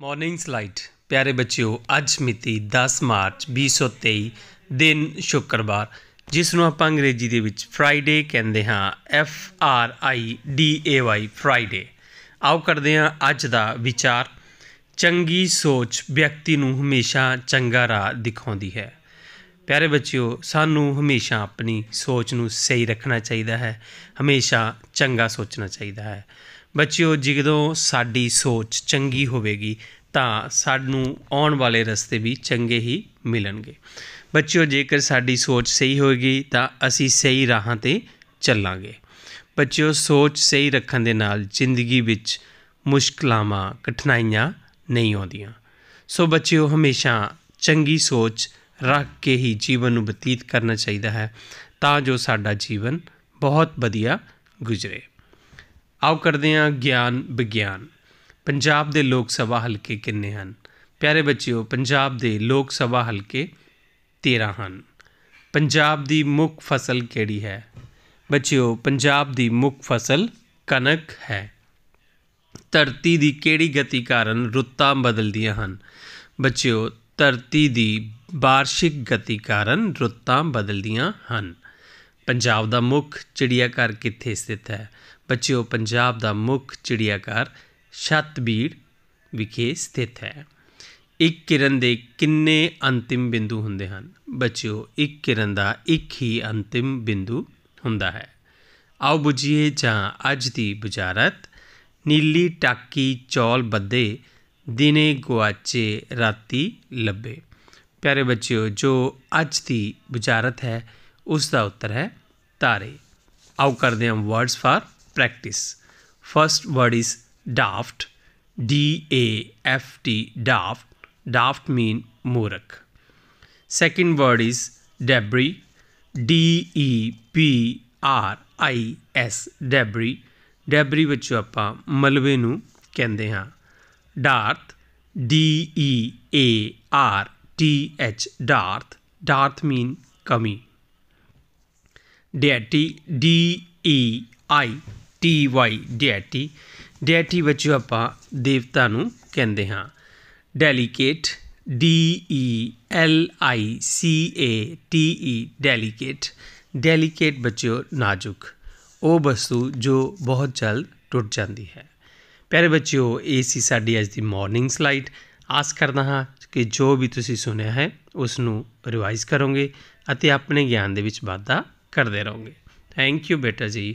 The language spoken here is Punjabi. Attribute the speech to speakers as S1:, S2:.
S1: ਮਾਰਨਿੰਗ ਸਲਾਈਡ ਪਿਆਰੇ ਬੱਚਿਓ ਅੱਜ ਮਿਤੀ 10 ਮਾਰਚ 2023 ਦਿਨ ਸ਼ੁੱਕਰਵਾਰ ਜਿਸ ਨੂੰ ਆਪਾਂ ਅੰਗਰੇਜ਼ੀ ਦੇ ਵਿੱਚ ਫਰਾਈਡੇ ਕਹਿੰਦੇ ਹਾਂ F R I D A Y Friday ਆਓ ਕਰਦੇ ਹਾਂ ਅੱਜ ਦਾ ਵਿਚਾਰ ਚੰਗੀ ਸੋਚ ਵਿਅਕਤੀ ਨੂੰ ਹਮੇਸ਼ਾ ਚੰਗਾ ਰਾਹ ਦਿਖਾਉਂਦੀ ਹੈ ਪਿਆਰੇ ਬੱਚਿਓ ਸਾਨੂੰ ਹਮੇਸ਼ਾ ਆਪਣੀ ਸੋਚ ਨੂੰ ਸਹੀ ਰੱਖਣਾ ਚਾਹੀਦਾ ਹੈ ਹਮੇਸ਼ਾ ਚੰਗਾ ਸੋਚਣਾ ਚਾਹੀਦਾ ਹੈ ਬੱਚਿਓ ਜਦੋਂ ਸਾਡੀ ਸੋਚ ਚੰਗੀ ਹੋਵੇਗੀ ਤਾਂ ਸਾਨੂੰ ਆਉਣ ਵਾਲੇ ਰਸਤੇ ਵੀ ਚੰਗੇ ਹੀ ਮਿਲਣਗੇ ਬੱਚਿਓ ਜੇਕਰ ਸਾਡੀ ਸੋਚ ਸਹੀ ਹੋਏਗੀ ਤਾਂ ਅਸੀਂ ਸਹੀ ਰਾਹਾਂ ਤੇ ਚੱਲਾਂਗੇ ਬੱਚਿਓ ਸੋਚ ਸਹੀ ਰੱਖਣ ਦੇ ਨਾਲ ਜ਼ਿੰਦਗੀ ਵਿੱਚ ਮੁਸ਼ਕਲਾਂਾਂ ਕਠਿਨਾਈਆਂ ਨਹੀਂ ਆਉਂਦੀਆਂ ਸੋ ਬੱਚਿਓ ਹਮੇਸ਼ਾ ਚੰਗੀ ਸੋਚ ਰੱਖ ਕੇ ਹੀ ਜੀਵਨ ਨੂੰ ਬਤੀਤ ਕਰਨਾ ਚਾਹੀਦਾ ਹੈ ਤਾਂ ਜੋ ਸਾਡਾ ਜੀਵਨ ਬਹੁਤ ਵਧੀਆ ਗੁਜ਼ਰੇ ਆਓ ਕਰਦੇ ਹਾਂ ਗਿਆਨ ਵਿਗਿਆਨ ਪੰਜਾਬ ਦੇ ਲੋਕ ਸਭਾ ਹਲਕੇ ਕਿੰਨੇ ਹਨ ਪਿਆਰੇ ਬੱਚਿਓ ਪੰਜਾਬ ਦੇ ਲੋਕ ਸਭਾ ਹਲਕੇ 13 ਹਨ ਪੰਜਾਬ ਦੀ ਮੁੱਖ ਫਸਲ ਕਿਹੜੀ ਹੈ ਬੱਚਿਓ ਪੰਜਾਬ ਦੀ ਮੁੱਖ ਫਸਲ ਕਣਕ ਹੈ ਧਰਤੀ ਦੀ ਕਿਹੜੀ ਗਤੀ ਕਾਰਨ ਰੁੱਤਾਂ ਬਦਲਦੀਆਂ ਹਨ ਬੱਚਿਓ ਧਰਤੀ ਦੀ ਬਾਰਸ਼ਿਕ ਗਤੀ ਕਾਰਨ ਰੁੱਤਾਂ ਬਦਲਦੀਆਂ ਹਨ ਪੰਜਾਬ ਦਾ ਮੁੱਖ ਚਿੜੀਆ ਘਰ ਕਿੱਥੇ ਸਥਿਤ ਹੈ ਬੱਚਿਓ ਪੰਜਾਬ ਦਾ ਮੁੱਖ ਚਿੜੀਆ ਘਰ ਛਤਬੀੜ ਵਿਖੇ ਸਥਿਤ ਹੈ ਇੱਕ ਕਿਰਨ ਦੇ ਕਿੰਨੇ ਅੰਤਿਮ ਬਿੰਦੂ ਹੁੰਦੇ ਹਨ ਬੱਚਿਓ ਇੱਕ ਕਿਰਨ ਦਾ ਇੱਕ ਹੀ ਅੰਤਿਮ ਬਿੰਦੂ ਹੁੰਦਾ ਹੈ ਆਓ ਬੁਝੀਏ ਜਾਂ ਅੱਜ ਦੀ ਬੁਝਾਰਤ ਨੀਲੀ ਟਾਕੀ ਚੌਲ ਬੱਦੇ ਦਿਨੇ ਗੁਆਚੇ ਰਾਤੀ ਲੱਭੇ ਪਿਆਰੇ ਬੱਚਿਓ ਜੋ ਅੱਜ ਦੀ ਬੁਝਾਰਤ ਹੈ ਉਸ ਦਾ ਉੱਤਰ ਹੈ ਤਾਰੇ ਆਓ ਕਰਦੇ ਹਾਂ words for practice first word is daft D A F T daft daft mean ਮੂਰਖ second word is debris D E B R I S debris debris ਵਿੱਚੋਂ ਆਪਾਂ ਮਲਵੇ ਨੂੰ ਕਹਿੰਦੇ ਹਾਂ ਡਾਰਥ D E A R T H ਡਾਰਥ dearth mean ਕਮੀ deity D E I T Y deity deity ਬੱਚਿਓ ਆਪਾਂ ਦੇਵਤਾ ਨੂੰ ਕਹਿੰਦੇ ਹਾਂ delicate D E L I C A T E delicate delicate ਬੱਚਿਓ ਨਾਜ਼ੁਕ ਉਹ ਵਸਤੂ ਜੋ ਬਹੁਤ ਜਲ ਟੁੱਟ ਜਾਂਦੀ ਹੈ ਪਿਆਰੇ ਬੱਚਿਓ ਇਹ ਸੀ ਸਾਡੀ ਅੱਜ ਦੀ ਮਾਰਨਿੰਗ ਸਲਾਈਡ ਆਸ ਕਰਦਾ ਹਾਂ ਕਿ ਜੋ ਵੀ ਤੁਸੀਂ ਸੁਣਿਆ ਹੈ ਉਸ ਨੂੰ ਰਿਵਾਈਜ਼ ਕਰੋਗੇ ਅਤੇ ਆਪਣੇ ਗਿਆਨ ਦੇ ਵਿੱਚ ਵਾਧਾ ਕਰਦੇ ਰਹੋਗੇ ਥੈਂਕ ਯੂ ਬੇਟਾ ਜੀ